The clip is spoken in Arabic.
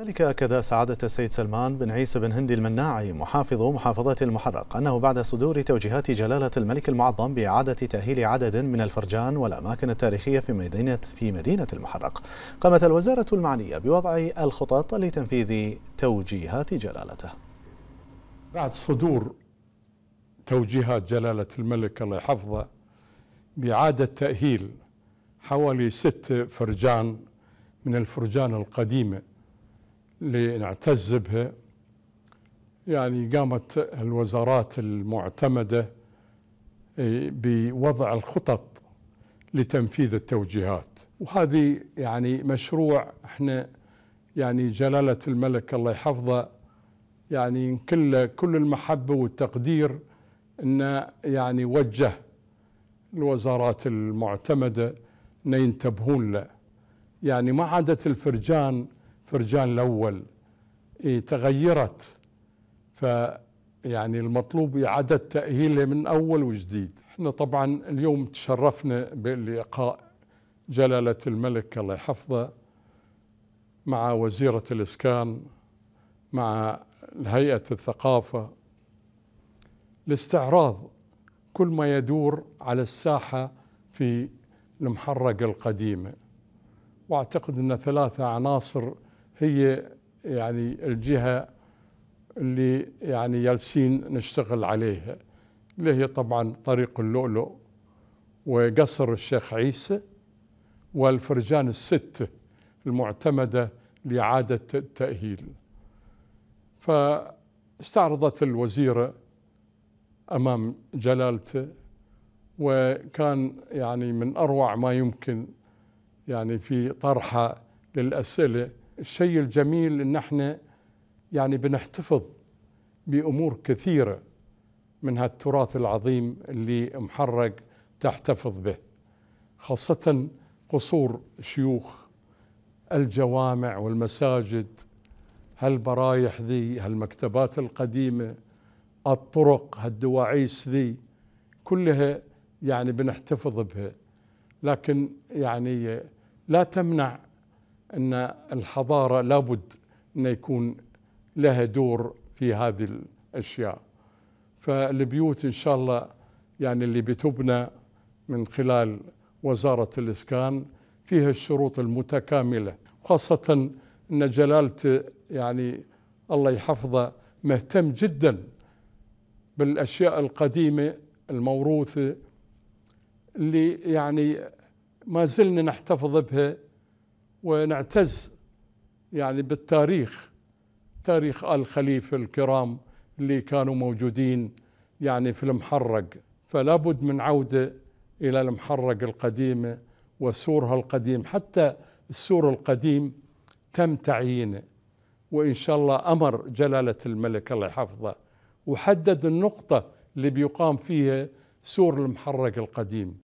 ذلك أكد سعادة السيد سلمان بن عيسى بن هندي المناعي محافظ محافظة المحرق أنه بعد صدور توجيهات جلالة الملك المعظم بإعادة تأهيل عدد من الفرجان والأماكن التاريخية في مدينة في مدينة المحرق قامت الوزارة المعنية بوضع الخطط لتنفيذ توجيهات جلالته بعد صدور توجيهات جلالة الملك الله يحفظه بإعادة تأهيل حوالي ست فرجان من الفرجان القديمة لنعتز بها يعني قامت الوزارات المعتمدة إيه، بوضع الخطط لتنفيذ التوجيهات وهذه يعني مشروع احنا يعني جلالة الملك الله يحفظه يعني كل كل المحبة والتقدير أن يعني وجه الوزارات المعتمدة أن ينتبهون له يعني ما عادت الفرجان فرجان الأول إيه، تغيرت فيعني المطلوب إعادة تأهيله من أول وجديد احنا طبعا اليوم تشرفنا بلقاء جلالة الملك الله يحفظه مع وزيرة الإسكان مع هيئة الثقافة لاستعراض كل ما يدور على الساحة في المحرقة القديمة واعتقد ان ثلاثة عناصر هي يعني الجهة اللي يعني يلسين نشتغل عليها اللي هي طبعا طريق اللؤلؤ وقصر الشيخ عيسى والفرجان الستة المعتمدة لإعادة التأهيل فاستعرضت الوزيرة أمام جلالته وكان يعني من أروع ما يمكن يعني في طرحه للأسئلة الشيء الجميل ان احنا يعني بنحتفظ بامور كثيره من هالتراث العظيم اللي محرق تحتفظ به خاصه قصور شيوخ الجوامع والمساجد هالبرايح ذي هالمكتبات القديمه الطرق هالدواعيس ذي كلها يعني بنحتفظ بها لكن يعني لا تمنع أن الحضارة لابد أن يكون لها دور في هذه الأشياء فالبيوت إن شاء الله يعني اللي بتبنى من خلال وزارة الإسكان فيها الشروط المتكاملة خاصة أن جلالة يعني الله يحفظه مهتم جدا بالأشياء القديمة الموروثة اللي يعني ما زلنا نحتفظ بها ونعتز يعني بالتاريخ تاريخ آل الكرام اللي كانوا موجودين يعني في المحرق فلا بد من عودة إلى المحرق القديمة وسورها القديم حتى السور القديم تم تعيينه وإن شاء الله أمر جلالة الملك الله يحفظه وحدد النقطة اللي بيقام فيها سور المحرق القديم